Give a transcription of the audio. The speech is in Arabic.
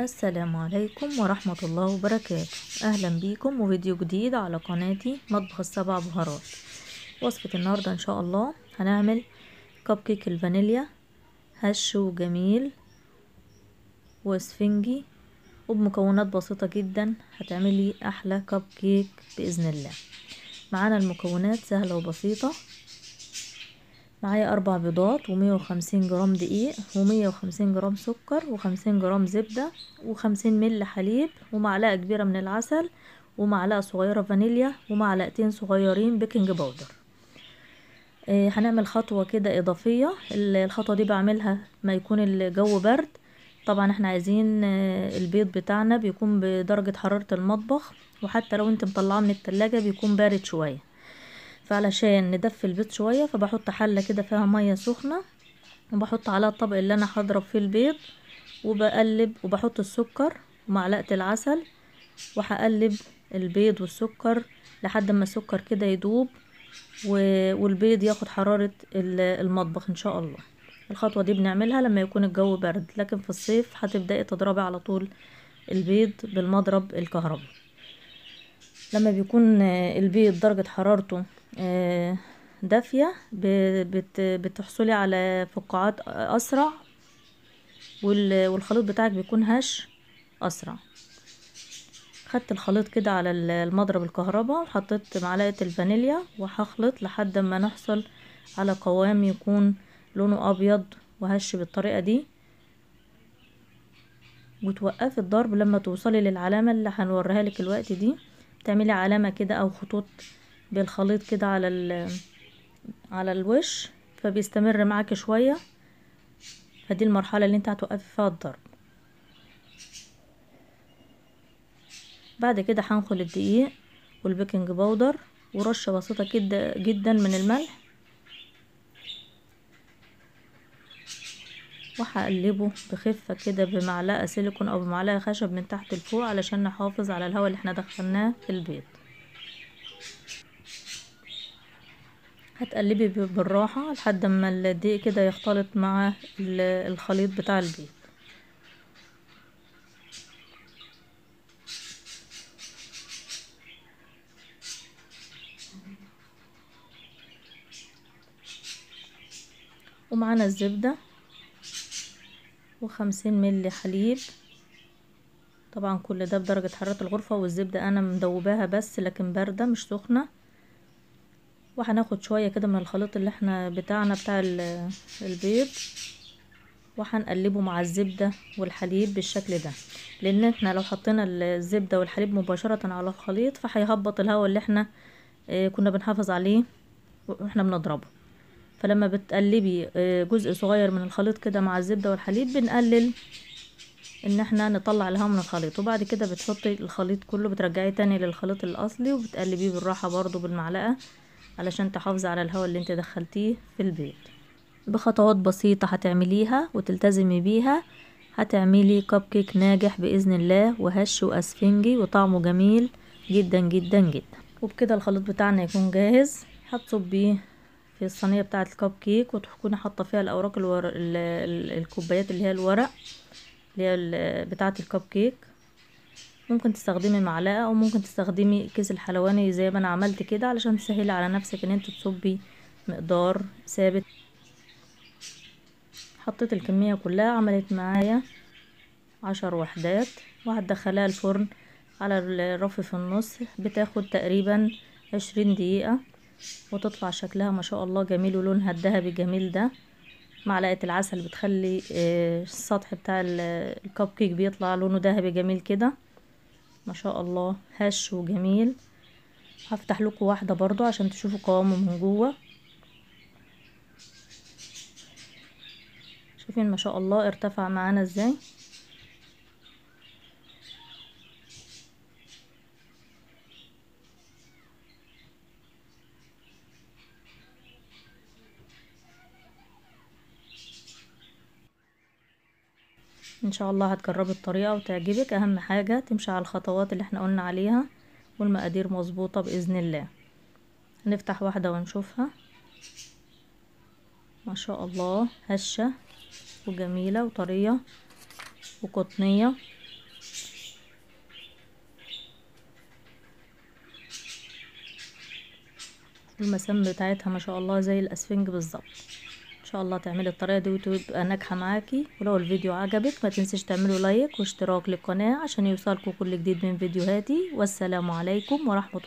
السلام عليكم ورحمة الله وبركاته أهلا بيكم وفيديو جديد على قناتي مطبخ السبع بهارات وصفة النهاردة إن شاء الله هنعمل كب كيك الفانيليا هش وجميل واسفنجي وبمكونات بسيطة جدا هتعملي أحلى كب كيك بإذن الله معانا المكونات سهلة وبسيطة معايا أربع بيضات ومية وخمسين جرام دقيق ومية وخمسين جرام سكر وخمسين جرام زبدة وخمسين مل حليب ومعلقة كبيرة من العسل ومعلقة صغيرة فانيليا ومعلقتين صغيرين بيكنج باودر آه، هنعمل خطوة كده إضافية الخطوة دي بعملها ما يكون الجو برد طبعا احنا عايزين آه، البيض بتاعنا بيكون بدرجة حرارة المطبخ وحتى لو انت مطلعه من التلاجة بيكون بارد شوية فعلشان ندفي البيض شوية فبحط حلة كده فيها مية سخنة وبحط عليها الطبق اللي انا هضرب فيه البيض وبقلب وبحط السكر ومعلقة العسل وهقلب البيض والسكر لحد ما السكر كده يدوب والبيض ياخد حرارة المطبخ ان شاء الله الخطوة دي بنعملها لما يكون الجو برد لكن في الصيف هتبدأي تضربي على طول البيض بالمضرب الكهربي لما بيكون البيض درجة حرارته آه، دافية بتحصلي على فقاعات أسرع والخليط بتاعك بيكون هش أسرع خدت الخليط كده على المضرب الكهرباء وحطيت معلقة الفانيليا وهخلط لحد ما نحصل على قوام يكون لونه أبيض وهش بالطريقة دي وتوقفي الضرب لما توصلي للعلامة اللي هنوريها لك الوقت دي تعملي علامة كده أو خطوط بالخليط كده على ال على الوش فبيستمر معاك شوية فدي المرحلة اللي انت هتوقفي فيها الضرب بعد كده هنخل الدقيق والبيكنج باودر ورشة بسيطة كده جدا من الملح وهقلبه بخفة كده بمعلقة سيليكون او بمعلقة خشب من تحت لفوق علشان نحافظ على الهواء اللي احنا دخلناه في البيض هتقلبي بالراحة لحد ما الدقيق كده يختلط مع الخليط بتاع البيض ومعانا الزبدة وخمسين ملي حليب طبعا كل ده بدرجة حرارة الغرفة والزبدة انا مدوباها بس لكن باردة مش سخنة وهناخد شوية كده من الخليط اللي احنا بتاعنا بتاع البيض وهنقلبه مع الزبدة والحليب بالشكل ده لان احنا لو حطينا الزبدة والحليب مباشرة على الخليط فهيهبط الهواء اللي احنا آه، كنا بنحافظ عليه واحنا بنضربه فلما بتقلبي آه، جزء صغير من الخليط كده مع الزبدة والحليب بنقلل ان احنا نطلع الهواء من الخليط وبعد كده بتحطي الخليط كله بترجعيه تاني للخليط الاصلي وبتقلبيه بالراحة برضو بالمعلقة علشان تحافظي على الهواء اللي انت دخلتيه في البيت بخطوات بسيطة هتعمليها وتلتزمي بيها هتعملي كب كيك ناجح بإذن الله وهش وأسفنجي وطعمه جميل جدا جدا جدا وبكده الخليط بتاعنا يكون جاهز هتصبيه في الصينية بتاعة الكب كيك وتكوني حاطة فيها الأوراق الور... الكوبايات اللي هي الورق اللي هي بتاعة الكب كيك ممكن تستخدمي معلقه او ممكن تستخدمي كيس الحلواني زي ما انا عملت كده علشان تسهلي على نفسك ان انت تصبي مقدار ثابت حطيت الكميه كلها عملت معايا عشر وحدات وهتدخلها الفرن على الرف في النص بتاخد تقريبا عشرين دقيقه وتطلع شكلها ما شاء الله جميل ولونها الذهبي جميل ده معلقه العسل بتخلي آه، السطح بتاع الكب كيك بيطلع لونه ذهبي جميل كده ما شاء الله هش وجميل هفتح لكم واحده برضو عشان تشوفوا قوامه من جوه شوفين ما شاء الله ارتفع معانا ازاي ان شاء الله هتجربي الطريقة وتعجبك اهم حاجة تمشي على الخطوات اللي احنا قلنا عليها والمقادير مظبوطة باذن الله هنفتح واحدة ونشوفها ما شاء الله هشة وجميلة وطرية وقطنية المسام بتاعتها ما شاء الله زي الاسفنج بالظبط شاء الله تعملي الطريقه دي وتبقى ناجحه معاكي ولو الفيديو عجبك ما تنسيش تعملوا لايك واشتراك للقناه عشان يوصلكوا كل جديد من فيديوهاتي والسلام عليكم ورحمه الله